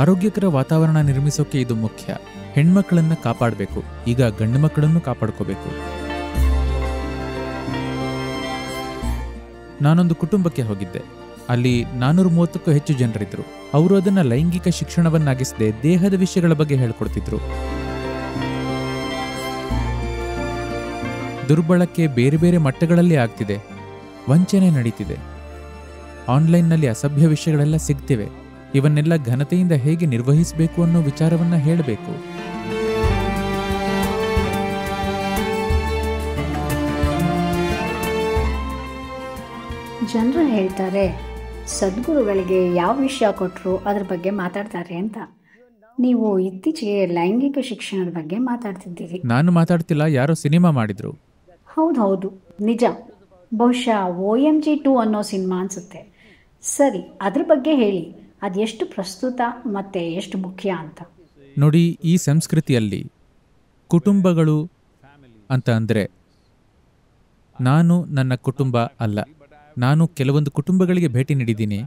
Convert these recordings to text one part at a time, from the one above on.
ಆರೋಗ್ಯಕರ ವಾತಾವರಣ ನಿರ್ಮಿಸೋಕೆ ಇದು ಮುಖ್ಯ ಹೆಣ್ಮಕ್ಳನ್ನ ಕಾಪಾಡಬೇಕು ಈಗ ಗಂಡು ಮಕ್ಕಳನ್ನು ಕಾಪಾಡ್ಕೋಬೇಕು ನಾನೊಂದು ಕುಟುಂಬಕ್ಕೆ ಹೋಗಿದ್ದೆ ಅಲ್ಲಿ ನಾನೂರ ಮೂವತ್ತಕ್ಕೂ ಹೆಚ್ಚು ಜನರಿದ್ರು ಅವರು ಅದನ್ನ ಲೈಂಗಿಕ ಶಿಕ್ಷಣವನ್ನಾಗಿಸದೆ ದೇಹದ ವಿಷಯಗಳ ಬಗ್ಗೆ ಹೇಳ್ಕೊಡ್ತಿದ್ರು ದುರ್ಬಳಕೆ ಬೇರೆ ಬೇರೆ ಮಟ್ಟಗಳಲ್ಲಿ ಆಗ್ತಿದೆ ವಂಚನೆ ನಡೀತಿದೆ ಆನ್ಲೈನ್ನಲ್ಲಿ ಅಸಭ್ಯ ವಿಷಯಗಳೆಲ್ಲ ಸಿಗ್ತಿವೆ ಇವನ್ನೆಲ್ಲ ಘನತೆಯಿಂದ ಹೇಗೆ ನಿರ್ವಹಿಸಬೇಕು ಅನ್ನೋ ವಿಚಾರವನ್ನ ಹೇಳಬೇಕು ಜನರು ಹೇಳ್ತಾರೆ ಸದ್ಗುರುಗಳಿಗೆ ಯಾವ ವಿಷಯ ಕೊಟ್ಟರು ಅದ್ರ ಬಗ್ಗೆ ಮಾತಾಡ್ತಾರೆ ಅಂತ ನೀವು ಇತ್ತೀಚೆಗೆ ಲೈಂಗಿಕ ಶಿಕ್ಷಣದ ಬಗ್ಗೆ ಮಾತಾಡ್ತಿದ್ದೀರಿ ನಾನು ಮಾತಾಡ್ತಿಲ್ಲ ಯಾರೋ ಸಿನಿಮಾ ಮಾಡಿದ್ರು ಹೌದು ಹೌದು ನಿಜ ಬಹುಶಃ ಓ ಎಂ ಜಿ ಟೂ ಅನ್ನೋ ಸಿನಿಮಾ ಅನ್ಸುತ್ತೆ ಸರಿ ಅದ್ರ ಬಗ್ಗೆ ಹೇಳಿ ಅದೆಷ್ಟು ಪ್ರಸ್ತುತ ಮತ್ತು ಎಷ್ಟು ಮುಖ್ಯ ಅಂತ ನೋಡಿ ಈ ಸಂಸ್ಕೃತಿಯಲ್ಲಿ ಕುಟುಂಬಗಳು ಅಂತ ಅಂದರೆ ನಾನು ನನ್ನ ಕುಟುಂಬ ಅಲ್ಲ ನಾನು ಕೆಲವೊಂದು ಕುಟುಂಬಗಳಿಗೆ ಭೇಟಿ ನೀಡಿದ್ದೀನಿ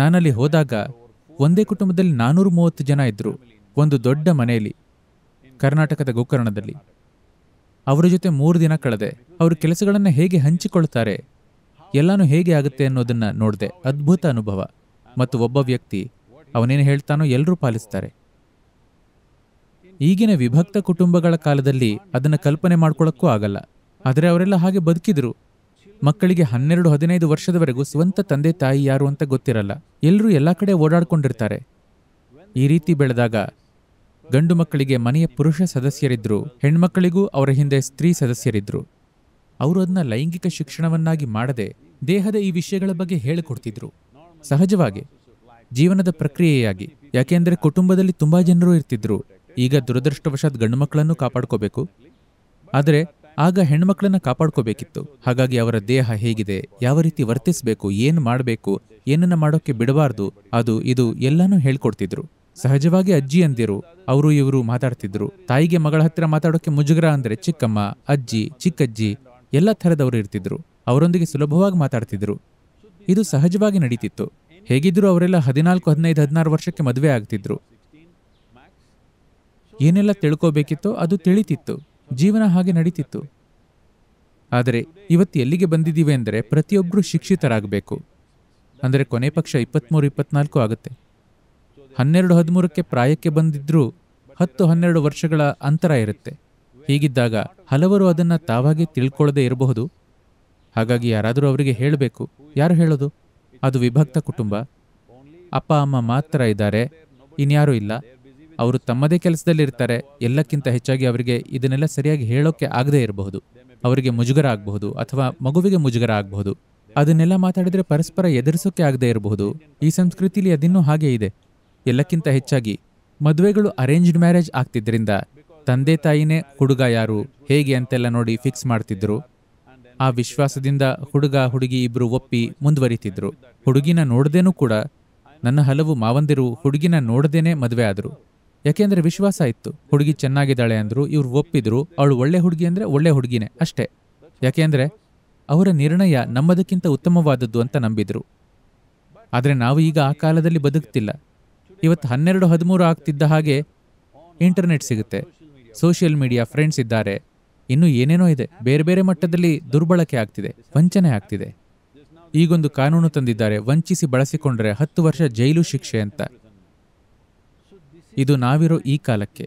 ನಾನಲ್ಲಿ ಹೋದಾಗ ಒಂದೇ ಕುಟುಂಬದಲ್ಲಿ ನಾನ್ನೂರು ಮೂವತ್ತು ಜನ ಇದ್ದರು ಒಂದು ದೊಡ್ಡ ಮನೆಯಲ್ಲಿ ಕರ್ನಾಟಕದ ಗೋಕರ್ಣದಲ್ಲಿ ಅವರ ಜೊತೆ ಮೂರು ದಿನ ಕಳೆದೆ ಅವರು ಕೆಲಸಗಳನ್ನು ಹೇಗೆ ಹಂಚಿಕೊಳ್ತಾರೆ ಎಲ್ಲನೂ ಹೇಗೆ ಆಗುತ್ತೆ ಅನ್ನೋದನ್ನು ನೋಡಿದೆ ಅದ್ಭುತ ಅನುಭವ ಮತ್ತು ಒಬ್ಬ ವ್ಯಕ್ತಿ ಅವನೇನು ಹೇಳ್ತಾನೋ ಎಲ್ಲರೂ ಪಾಲಿಸ್ತಾರೆ ಈಗಿನ ವಿಭಕ್ತ ಕುಟುಂಬಗಳ ಕಾಲದಲ್ಲಿ ಅದನ್ನು ಕಲ್ಪನೆ ಮಾಡ್ಕೊಳ್ಳೋಕ್ಕೂ ಆಗಲ್ಲ ಆದರೆ ಅವರೆಲ್ಲ ಹಾಗೆ ಬದುಕಿದ್ರು ಮಕ್ಕಳಿಗೆ ಹನ್ನೆರಡು ಹದಿನೈದು ವರ್ಷದವರೆಗೂ ಸ್ವಂತ ತಂದೆ ತಾಯಿ ಯಾರು ಅಂತ ಗೊತ್ತಿರಲ್ಲ ಎಲ್ಲರೂ ಎಲ್ಲ ಕಡೆ ಓಡಾಡ್ಕೊಂಡಿರ್ತಾರೆ ಈ ರೀತಿ ಬೆಳೆದಾಗ ಗಂಡು ಮಕ್ಕಳಿಗೆ ಮನೆಯ ಪುರುಷ ಸದಸ್ಯರಿದ್ದರು ಹೆಣ್ಮಕ್ಕಳಿಗೂ ಅವರ ಹಿಂದೆ ಸ್ತ್ರೀ ಸದಸ್ಯರಿದ್ದರು ಅವರು ಅದನ್ನ ಲೈಂಗಿಕ ಶಿಕ್ಷಣವನ್ನಾಗಿ ಮಾಡದೆ ದೇಹದ ಈ ವಿಷಯಗಳ ಬಗ್ಗೆ ಹೇಳಿಕೊಡ್ತಿದ್ರು ಸಹಜವಾಗಿ ಜೀವನದ ಪ್ರಕ್ರಿಯೆಯಾಗಿ ಯಾಕೆಂದರೆ ಕುಟುಂಬದಲ್ಲಿ ತುಂಬ ಜನರು ಇರ್ತಿದ್ರು ಈಗ ದುರದೃಷ್ಟವಶಾತ್ ಗಂಡು ಮಕ್ಕಳನ್ನು ಕಾಪಾಡ್ಕೋಬೇಕು ಆದರೆ ಆಗ ಹೆಣ್ಮಕ್ಳನ್ನ ಕಾಪಾಡ್ಕೋಬೇಕಿತ್ತು ಹಾಗಾಗಿ ಅವರ ದೇಹ ಹೇಗಿದೆ ಯಾವ ರೀತಿ ವರ್ತಿಸಬೇಕು ಏನು ಮಾಡಬೇಕು ಏನನ್ನ ಮಾಡೋಕ್ಕೆ ಬಿಡಬಾರ್ದು ಅದು ಇದು ಎಲ್ಲಾನು ಹೇಳ್ಕೊಡ್ತಿದ್ರು ಸಹಜವಾಗಿ ಅಜ್ಜಿ ಅಂದಿರು ಅವರು ಇವರು ಮಾತಾಡ್ತಿದ್ರು ತಾಯಿಗೆ ಮಗಳ ಹತ್ತಿರ ಮಾತಾಡೋಕೆ ಮುಜುಗರ ಅಂದರೆ ಚಿಕ್ಕಮ್ಮ ಅಜ್ಜಿ ಚಿಕ್ಕಜ್ಜಿ ಎಲ್ಲ ಥರದವರು ಇರ್ತಿದ್ರು ಅವರೊಂದಿಗೆ ಸುಲಭವಾಗಿ ಮಾತಾಡ್ತಿದ್ರು ಇದು ಸಹಜವಾಗಿ ನಡೀತಿತ್ತು ಹೇಗಿದ್ರು ಅವರೆಲ್ಲ ಹದಿನಾಲ್ಕು ಹದಿನೈದು ಹದಿನಾರು ವರ್ಷಕ್ಕೆ ಮದುವೆ ಆಗ್ತಿದ್ರು ಏನೆಲ್ಲ ತಿಳ್ಕೋಬೇಕಿತ್ತೋ ಅದು ತಿಳಿತಿತ್ತು ಜೀವನ ಹಾಗೆ ನಡೀತಿತ್ತು ಆದರೆ ಇವತ್ತು ಎಲ್ಲಿಗೆ ಬಂದಿದ್ದೀವಿ ಅಂದರೆ ಪ್ರತಿಯೊಬ್ಬರೂ ಶಿಕ್ಷಿತರಾಗಬೇಕು ಅಂದರೆ ಕೊನೆ ಪಕ್ಷ ಇಪ್ಪತ್ತ್ಮೂರು ಇಪ್ಪತ್ನಾಲ್ಕು ಆಗುತ್ತೆ ಹನ್ನೆರಡು ಹದಿಮೂರಕ್ಕೆ ಪ್ರಾಯಕ್ಕೆ ಬಂದಿದ್ರೂ ಹತ್ತು ಹನ್ನೆರಡು ವರ್ಷಗಳ ಅಂತರ ಇರುತ್ತೆ ಹೀಗಿದ್ದಾಗ ಹಲವರು ಅದನ್ನು ತಾವಾಗೇ ತಿಳ್ಕೊಳ್ಳದೇ ಇರಬಹುದು ಹಾಗಾಗಿ ಯಾರಾದರೂ ಅವರಿಗೆ ಹೇಳಬೇಕು ಯಾರು ಹೇಳೋದು ಅದು ವಿಭಕ್ತ ಕುಟುಂಬ ಅಪ್ಪ ಅಮ್ಮ ಮಾತ್ರ ಇದ್ದಾರೆ ಇನ್ಯಾರೂ ಇಲ್ಲ ಅವರು ತಮ್ಮದೇ ಕೆಲಸದಲ್ಲಿರ್ತಾರೆ ಎಲ್ಲಕ್ಕಿಂತ ಹೆಚ್ಚಾಗಿ ಅವರಿಗೆ ಇದನ್ನೆಲ್ಲ ಸರಿಯಾಗಿ ಹೇಳೋಕ್ಕೆ ಆಗದೇ ಇರಬಹುದು ಅವರಿಗೆ ಮುಜುಗರ ಆಗಬಹುದು ಅಥವಾ ಮಗುವಿಗೆ ಮುಜುಗರ ಆಗಬಹುದು ಅದನ್ನೆಲ್ಲ ಮಾತಾಡಿದರೆ ಪರಸ್ಪರ ಎದುರಿಸೋಕೆ ಆಗದೇ ಇರಬಹುದು ಈ ಸಂಸ್ಕೃತಿಲಿ ಅದಿನ್ನೂ ಹಾಗೆ ಇದೆ ಎಲ್ಲಕ್ಕಿಂತ ಹೆಚ್ಚಾಗಿ ಮದುವೆಗಳು ಅರೇಂಜ್ಡ್ ಮ್ಯಾರೇಜ್ ಆಗ್ತಿದ್ದರಿಂದ ತಂದೆ ತಾಯಿನೇ ಹುಡುಗ ಯಾರು ಹೇಗೆ ಅಂತೆಲ್ಲ ನೋಡಿ ಫಿಕ್ಸ್ ಮಾಡ್ತಿದ್ರು ಆ ವಿಶ್ವಾಸದಿಂದ ಹುಡುಗ ಹುಡುಗಿ ಇಬ್ಬರು ಒಪ್ಪಿ ಮುಂದುವರಿತಿದ್ರು ಹುಡುಗಿನ ನೋಡ್ದೇನೂ ಕೂಡ ನನ್ನ ಹಲವು ಮಾವಂದಿರು ಹುಡುಗಿನ ನೋಡ್ದೇನೆ ಮದುವೆ ಆದರು ಯಾಕೆಂದ್ರೆ ವಿಶ್ವಾಸ ಇತ್ತು ಹುಡುಗಿ ಚೆನ್ನಾಗಿದ್ದಾಳೆ ಅಂದ್ರು ಇವ್ರು ಒಪ್ಪಿದ್ರು ಅವಳು ಒಳ್ಳೆ ಹುಡುಗಿ ಅಂದ್ರೆ ಒಳ್ಳೆ ಹುಡುಗಿನೇ ಅಷ್ಟೇ ಯಾಕೆಂದ್ರೆ ಅವರ ನಿರ್ಣಯ ನಮ್ಮದಕ್ಕಿಂತ ಉತ್ತಮವಾದದ್ದು ಅಂತ ನಂಬಿದ್ರು ಆದರೆ ನಾವು ಈಗ ಆ ಕಾಲದಲ್ಲಿ ಬದುಕ್ತಿಲ್ಲ ಇವತ್ತು ಹನ್ನೆರಡು ಹದಿಮೂರು ಆಗ್ತಿದ್ದ ಹಾಗೆ ಇಂಟರ್ನೆಟ್ ಸಿಗುತ್ತೆ ಸೋಷಿಯಲ್ ಮೀಡಿಯಾ ಫ್ರೆಂಡ್ಸ್ ಇದ್ದಾರೆ ಇನ್ನೂ ಏನೇನೋ ಇದೆ ಬೇರೆ ಬೇರೆ ಮಟ್ಟದಲ್ಲಿ ದುರ್ಬಳಕೆ ಆಗ್ತಿದೆ ವಂಚನೆ ಆಗ್ತಿದೆ ಈಗೊಂದು ಕಾನೂನು ತಂದಿದ್ದಾರೆ ವಂಚಿಸಿ ಬಳಸಿಕೊಂಡರೆ ಹತ್ತು ವರ್ಷ ಜೈಲು ಶಿಕ್ಷೆ ಅಂತ ಇದು ನಾವಿರೋ ಈ ಕಾಲಕ್ಕೆ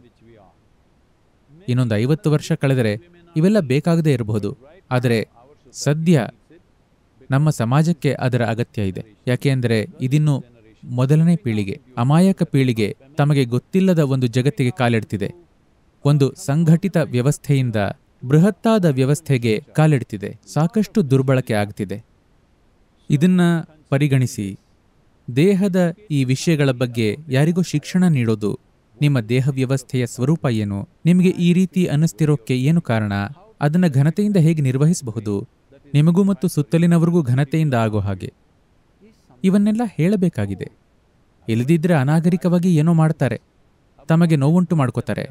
ಇನ್ನೊಂದು ಐವತ್ತು ವರ್ಷ ಕಳೆದರೆ ಇವೆಲ್ಲ ಬೇಕಾಗದೇ ಇರಬಹುದು ಆದರೆ ಸದ್ಯ ನಮ್ಮ ಸಮಾಜಕ್ಕೆ ಅದರ ಅಗತ್ಯ ಇದೆ ಯಾಕೆ ಅಂದರೆ ಇದಿನ್ನು ಮೊದಲನೇ ಪೀಳಿಗೆ ಅಮಾಯಕ ಪೀಳಿಗೆ ತಮಗೆ ಗೊತ್ತಿಲ್ಲದ ಒಂದು ಜಗತ್ತಿಗೆ ಕಾಲಿಡ್ತಿದೆ ಒಂದು ಸಂಘಟಿತ ವ್ಯವಸ್ಥೆಯಿಂದ ಬೃಹತ್ತಾದ ವ್ಯವಸ್ಥೆಗೆ ಕಾಲಿಡ್ತಿದೆ ಸಾಕಷ್ಟು ದುರ್ಬಳಕೆ ಆಗ್ತಿದೆ ಇದನ್ನು ಪರಿಗಣಿಸಿ ದೇಹದ ಈ ವಿಷಯಗಳ ಬಗ್ಗೆ ಯಾರಿಗೂ ಶಿಕ್ಷಣ ನೀಡೋದು ನಿಮ್ಮ ದೇಹ ವ್ಯವಸ್ಥೆಯ ಸ್ವರೂಪ ಏನು ನಿಮಗೆ ಈ ರೀತಿ ಅನ್ನಿಸ್ತಿರೋಕ್ಕೆ ಏನು ಕಾರಣ ಅದನ್ನು ಘನತೆಯಿಂದ ಹೇಗೆ ನಿರ್ವಹಿಸಬಹುದು ನಿಮಗೂ ಮತ್ತು ಸುತ್ತಲಿನವರಿಗೂ ಘನತೆಯಿಂದ ಆಗೋ ಹಾಗೆ ಇವನ್ನೆಲ್ಲ ಹೇಳಬೇಕಾಗಿದೆ ಇಲ್ಲದಿದ್ರೆ ಅನಾಗರಿಕವಾಗಿ ಏನೋ ಮಾಡ್ತಾರೆ ತಮಗೆ ನೋವುಂಟು ಮಾಡ್ಕೋತಾರೆ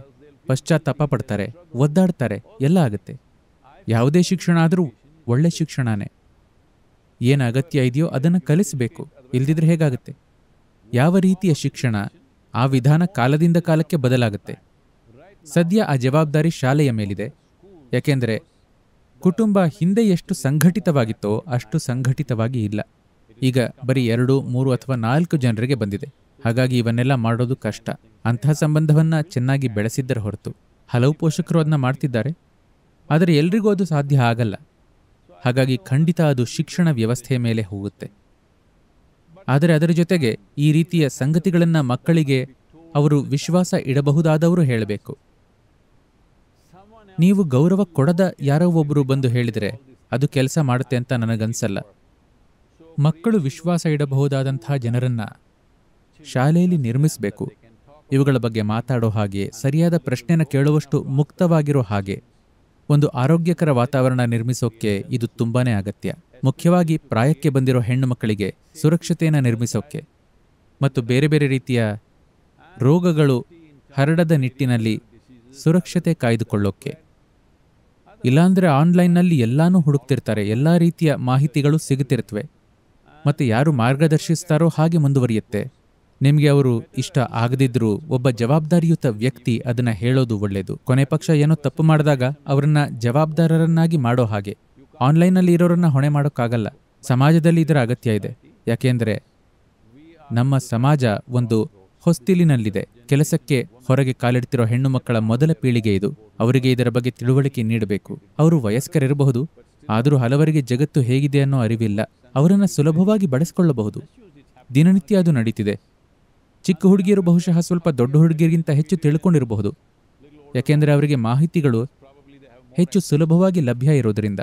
ಪಶ್ಚಾತ್ತಾಪ ಪಡ್ತಾರೆ ಒದ್ದಾಡ್ತಾರೆ ಎಲ್ಲ ಆಗುತ್ತೆ ಯಾವುದೇ ಶಿಕ್ಷಣ ಆದರೂ ಒಳ್ಳೆ ಶಿಕ್ಷಣನೇ ಏನು ಅಗತ್ಯ ಇದೆಯೋ ಅದನ್ನು ಕಲಿಸಬೇಕು ಇಲ್ದಿದ್ರೆ ಹೇಗಾಗುತ್ತೆ ಯಾವ ರೀತಿಯ ಶಿಕ್ಷಣ ಆ ವಿಧಾನ ಕಾಲದಿಂದ ಕಾಲಕ್ಕೆ ಬದಲಾಗುತ್ತೆ ಸದ್ಯ ಆ ಜವಾಬ್ದಾರಿ ಶಾಲೆಯ ಮೇಲಿದೆ ಯಾಕೆಂದರೆ ಕುಟುಂಬ ಹಿಂದೆ ಎಷ್ಟು ಸಂಘಟಿತವಾಗಿತ್ತೋ ಅಷ್ಟು ಸಂಘಟಿತವಾಗಿ ಇಲ್ಲ ಈಗ ಬರೀ ಎರಡು ಮೂರು ಅಥವಾ ನಾಲ್ಕು ಜನರಿಗೆ ಬಂದಿದೆ ಹಾಗಾಗಿ ಇವನ್ನೆಲ್ಲ ಮಾಡೋದು ಕಷ್ಟ ಅಂತಹ ಸಂಬಂಧವನ್ನು ಚೆನ್ನಾಗಿ ಬೆಳೆಸಿದ್ದರ ಹೊರತು ಹಲವು ಪೋಷಕರು ಅದನ್ನ ಮಾಡ್ತಿದ್ದಾರೆ ಆದರೆ ಎಲ್ರಿಗೂ ಅದು ಸಾಧ್ಯ ಆಗಲ್ಲ ಹಾಗಾಗಿ ಖಂಡಿತ ಅದು ಶಿಕ್ಷಣ ವ್ಯವಸ್ಥೆಯ ಮೇಲೆ ಹೋಗುತ್ತೆ ಆದರೆ ಅದರ ಜೊತೆಗೆ ಈ ರೀತಿಯ ಸಂಗತಿಗಳನ್ನು ಮಕ್ಕಳಿಗೆ ಅವರು ವಿಶ್ವಾಸ ಇಡಬಹುದಾದವರು ಹೇಳಬೇಕು ನೀವು ಗೌರವ ಕೊಡದ ಯಾರೋ ಒಬ್ಬರು ಬಂದು ಹೇಳಿದರೆ ಅದು ಕೆಲಸ ಮಾಡುತ್ತೆ ಅಂತ ನನಗನ್ಸಲ್ಲ ಮಕ್ಕಳು ವಿಶ್ವಾಸ ಇಡಬಹುದಾದಂತಹ ಜನರನ್ನು ಶಾಲೆಯಲ್ಲಿ ನಿರ್ಮಿಸಬೇಕು ಇವುಗಳ ಬಗ್ಗೆ ಮಾತಾಡೋ ಹಾಗೆ ಸರಿಯಾದ ಪ್ರಶ್ನೆನ ಕೇಳುವಷ್ಟು ಮುಕ್ತವಾಗಿರೋ ಹಾಗೆ ಒಂದು ಆರೋಗ್ಯಕರ ವಾತಾವರಣ ನಿರ್ಮಿಸೋಕ್ಕೆ ಇದು ತುಂಬಾನೇ ಅಗತ್ಯ ಮುಖ್ಯವಾಗಿ ಪ್ರಾಯಕ್ಕೆ ಬಂದಿರೋ ಹೆಣ್ಣು ಮಕ್ಕಳಿಗೆ ಸುರಕ್ಷತೆಯನ್ನು ನಿರ್ಮಿಸೋಕ್ಕೆ ಮತ್ತು ಬೇರೆ ಬೇರೆ ರೀತಿಯ ರೋಗಗಳು ಹರಡದ ನಿಟ್ಟಿನಲ್ಲಿ ಸುರಕ್ಷತೆ ಕಾಯ್ದುಕೊಳ್ಳೋಕ್ಕೆ ಇಲ್ಲಾಂದರೆ ಆನ್ಲೈನ್ನಲ್ಲಿ ಎಲ್ಲಾನು ಹುಡುಕ್ತಿರ್ತಾರೆ ಎಲ್ಲ ರೀತಿಯ ಮಾಹಿತಿಗಳು ಸಿಗುತ್ತಿರ್ತವೆ ಮತ್ತು ಯಾರು ಮಾರ್ಗದರ್ಶಿಸ್ತಾರೋ ಹಾಗೆ ಮುಂದುವರಿಯುತ್ತೆ ನಿಮಗೆ ಅವರು ಇಷ್ಟ ಆಗದಿದ್ರೂ ಒಬ್ಬ ಜವಾಬ್ದಾರಿಯುತ ವ್ಯಕ್ತಿ ಅದನ್ನ ಹೇಳೋದು ಒಳ್ಳೆಯದು ಕೊನೆ ಪಕ್ಷ ಏನೋ ತಪ್ಪು ಮಾಡಿದಾಗ ಅವರನ್ನ ಜವಾಬ್ದಾರರನ್ನಾಗಿ ಮಾಡೋ ಹಾಗೆ ಆನ್ಲೈನಲ್ಲಿ ಇರೋರನ್ನ ಹೊಣೆ ಮಾಡೋಕ್ಕಾಗಲ್ಲ ಸಮಾಜದಲ್ಲಿ ಇದರ ಅಗತ್ಯ ಇದೆ ಯಾಕೆಂದರೆ ನಮ್ಮ ಸಮಾಜ ಒಂದು ಹೊಸ್ತಿಲಿನಲ್ಲಿದೆ ಕೆಲಸಕ್ಕೆ ಹೊರಗೆ ಕಾಲಿಡ್ತಿರೋ ಹೆಣ್ಣು ಮಕ್ಕಳ ಮೊದಲ ಪೀಳಿಗೆ ಇದು ಅವರಿಗೆ ಇದರ ಬಗ್ಗೆ ತಿಳುವಳಿಕೆ ನೀಡಬೇಕು ಅವರು ವಯಸ್ಕರಿರಬಹುದು ಆದರೂ ಹಲವರಿಗೆ ಜಗತ್ತು ಹೇಗಿದೆ ಅನ್ನೋ ಅರಿವಿಲ್ಲ ಅವರನ್ನು ಸುಲಭವಾಗಿ ಬಳಸಿಕೊಳ್ಳಬಹುದು ದಿನನಿತ್ಯ ಅದು ನಡೀತಿದೆ ಚಿಕ್ಕ ಹುಡುಗಿಯರು ಬಹುಶಃ ಸ್ವಲ್ಪ ದೊಡ್ಡ ಹುಡುಗಿಯರಿಗಿಂತ ಹೆಚ್ಚು ತಿಳ್ಕೊಂಡಿರಬಹುದು ಯಾಕೆಂದರೆ ಅವರಿಗೆ ಮಾಹಿತಿಗಳು ಹೆಚ್ಚು ಸುಲಭವಾಗಿ ಲಭ್ಯ ಇರೋದರಿಂದ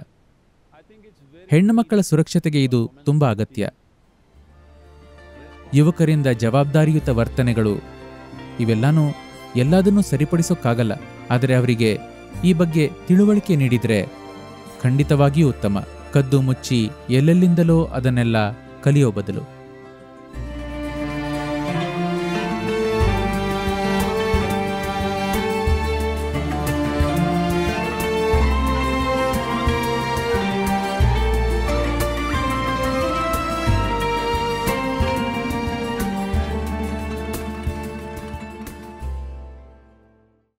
ಹೆಣ್ಣು ಮಕ್ಕಳ ಸುರಕ್ಷತೆಗೆ ಇದು ತುಂಬ ಅಗತ್ಯ ಯುವಕರಿಂದ ಜವಾಬ್ದಾರಿಯುತ ವರ್ತನೆಗಳು ಇವೆಲ್ಲನೂ ಎಲ್ಲದನ್ನೂ ಸರಿಪಡಿಸೋಕ್ಕಾಗಲ್ಲ ಆದರೆ ಅವರಿಗೆ ಈ ಬಗ್ಗೆ ತಿಳುವಳಿಕೆ ನೀಡಿದರೆ ಖಂಡಿತವಾಗಿಯೂ ಉತ್ತಮ ಕದ್ದು ಮುಚ್ಚಿ ಎಲ್ಲೆಲ್ಲಿಂದಲೋ ಅದನ್ನೆಲ್ಲ ಕಲಿಯೋ ಬದಲು